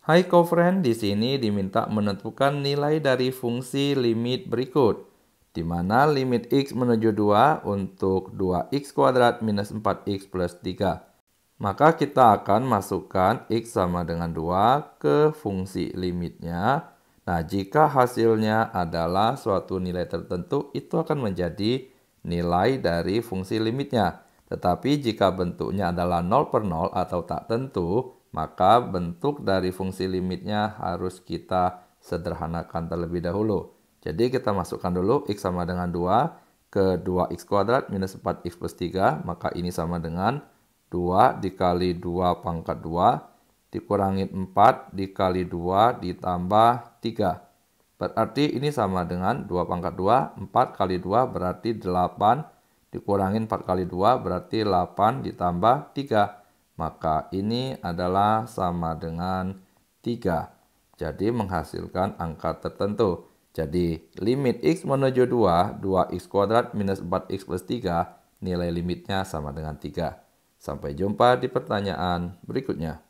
kau kofren, di sini diminta menentukan nilai dari fungsi limit berikut, di mana limit x menuju 2 untuk 2x kuadrat minus 4x plus 3. Maka kita akan masukkan x sama dengan 2 ke fungsi limitnya. Nah, jika hasilnya adalah suatu nilai tertentu, itu akan menjadi nilai dari fungsi limitnya. Tetapi jika bentuknya adalah 0 per 0 atau tak tentu, maka bentuk dari fungsi limitnya harus kita sederhanakan terlebih dahulu. Jadi kita masukkan dulu x sama dengan 2 ke 2x kuadrat minus 4x plus 3, maka ini sama dengan 2 dikali 2 pangkat 2 dikurangi 4 dikali 2 ditambah 3. Berarti ini sama dengan 2 pangkat 2, 4 kali 2 berarti 8 dikurangin 4 kali 2 berarti 8 ditambah 3. Maka ini adalah sama dengan 3. Jadi menghasilkan angka tertentu. Jadi limit x menuju 2, 2x kuadrat minus 4x plus 3, nilai limitnya sama dengan 3. Sampai jumpa di pertanyaan berikutnya.